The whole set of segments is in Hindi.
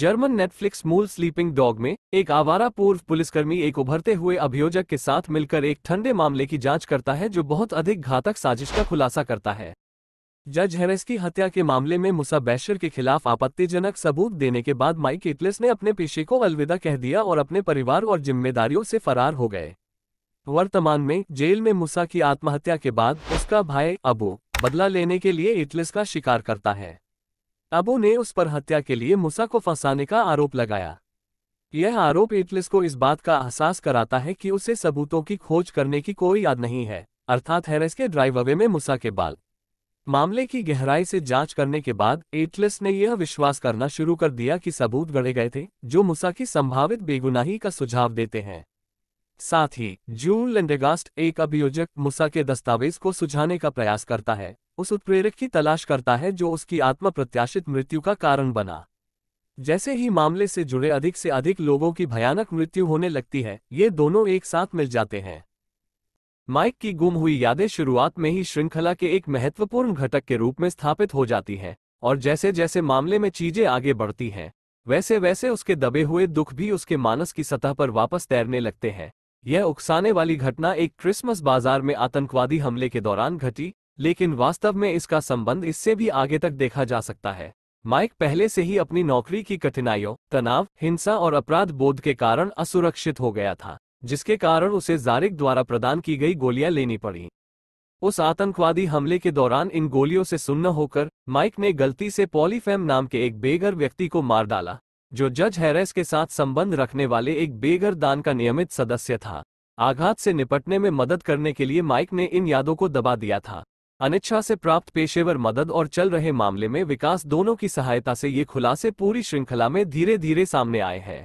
जर्मन नेटफ्लिक्स मूल स्लीपिंग डॉग में एक आवारा पूर्व पुलिसकर्मी एक उभरते हुए अभियोजक के साथ मिलकर एक ठंडे मामले की जांच करता है जो बहुत अधिक घातक साजिश का खुलासा करता है जज हैरिस की हत्या के मामले में मुसा बैशर के खिलाफ आपत्तिजनक सबूत देने के बाद माइक इटलिस ने अपने पेशे को अलविदा कह दिया और अपने परिवार और जिम्मेदारियों से फरार हो गए वर्तमान में जेल में मुसा की आत्महत्या के बाद उसका भाई अबू बदला लेने के लिए इटलिस का शिकार करता है अबो ने उस पर हत्या के लिए मूसा को फंसाने का आरोप लगाया यह आरोप एटलिस को इस बात का एहसास कराता है कि उसे सबूतों की खोज करने की कोई याद नहीं है अर्थात हैरिस के ड्राइव अवे में मूसा के बाल मामले की गहराई से जांच करने के बाद एटलिस ने यह विश्वास करना शुरू कर दिया कि सबूत गढ़े गए थे जो मूसा की संभावित बेगुनाही का सुझाव देते हैं साथ ही जूल लेंडेगास्ट एक अभियोजक मूसा के दस्तावेज को सुझाने का प्रयास करता है उस उत्प्रेरक की तलाश करता है जो उसकी आत्म प्रत्याशित मृत्यु का कारण बना जैसे ही मामले से जुड़े अधिक से अधिक लोगों की भयानक मृत्यु होने लगती है ये दोनों एक साथ मिल जाते हैं माइक की गुम हुई यादें शुरुआत में ही श्रृंखला के एक महत्वपूर्ण घटक के रूप में स्थापित हो जाती हैं और जैसे जैसे मामले में चीजें आगे बढ़ती हैं वैसे वैसे उसके दबे हुए दुख भी उसके मानस की सतह पर वापस तैरने लगते हैं यह उकसाने वाली घटना एक क्रिसमस बाजार में आतंकवादी हमले के दौरान घटी लेकिन वास्तव में इसका संबंध इससे भी आगे तक देखा जा सकता है माइक पहले से ही अपनी नौकरी की कठिनाइयों तनाव हिंसा और अपराध बोध के कारण असुरक्षित हो गया था जिसके कारण उसे जारिक द्वारा प्रदान की गई गोलियां लेनी पड़ी उस आतंकवादी हमले के दौरान इन गोलियों से सुन्न होकर माइक ने गलती से पॉलीफेम नाम के एक बेघर व्यक्ति को मार डाला जो जज हैरेस के साथ संबंध रखने वाले एक बेघर दान का नियमित सदस्य था आघात से निपटने में मदद करने के लिए माइक ने इन यादों को दबा दिया था अनिच्छा से प्राप्त पेशेवर मदद और चल रहे मामले में विकास दोनों की सहायता से ये खुलासे पूरी श्रृंखला में धीरे धीरे सामने आए हैं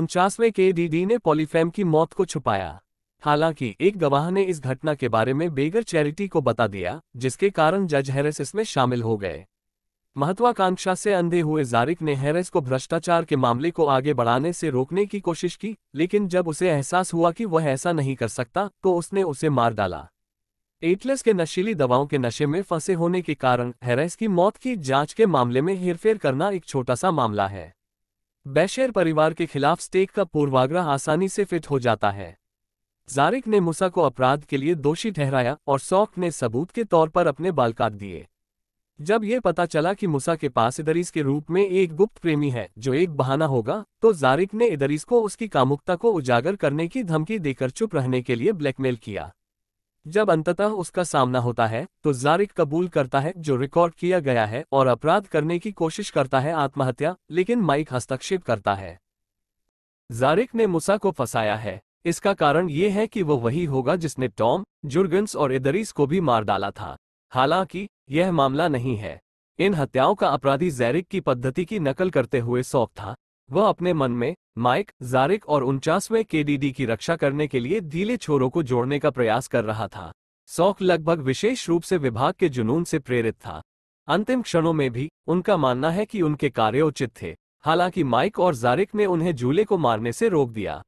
उनचासवें के डीडी ने पॉलीफेम की मौत को छुपाया हालांकि एक गवाह ने इस घटना के बारे में बेगर चैरिटी को बता दिया जिसके कारण जज हैरिस इसमें शामिल हो गए महत्वाकांक्षा से अंधे हुए जारिक ने हैरिस को भ्रष्टाचार के मामले को आगे बढ़ाने से रोकने की कोशिश की लेकिन जब उसे एहसास हुआ कि वह ऐसा नहीं कर सकता तो उसने उसे मार डाला एटलस के नशीली दवाओं के नशे में फंसे होने के कारण हैरेस की मौत की जांच के मामले में हेरफेर करना एक छोटा सा मामला है बैशेर परिवार के खिलाफ स्टेक का पूर्वाग्रह आसानी से फिट हो जाता है जारिक ने मुसा को अपराध के लिए दोषी ठहराया और सौक ने सबूत के तौर पर अपने बाल काट दिए जब ये पता चला कि मूसा के पास इदरीस के रूप में एक गुप्त प्रेमी है जो एक बहाना होगा तो जारिक ने इदरीस को उसकी कामुकता को उजागर करने की धमकी देकर चुप रहने के लिए ब्लैकमेल किया जब अंततः उसका सामना होता है तो जारिक कबूल करता है जो रिकॉर्ड किया गया है और अपराध करने की कोशिश करता है आत्महत्या लेकिन माइक हस्तक्षेप करता है जारिक ने मुसा को फंसाया है इसका कारण ये है कि वह वही होगा जिसने टॉम जुर्गन्स और इदरीस को भी मार डाला था हालांकि यह मामला नहीं है इन हत्याओं का अपराधी जैरिक की पद्धति की नकल करते हुए सौंप था वह अपने मन में माइक जारिक और उनचासवें केडीडी की रक्षा करने के लिए धीले छोरों को जोड़ने का प्रयास कर रहा था सौख लगभग विशेष रूप से विभाग के जुनून से प्रेरित था अंतिम क्षणों में भी उनका मानना है कि उनके कार्य उचित थे हालांकि माइक और जारिक ने उन्हें जूले को मारने से रोक दिया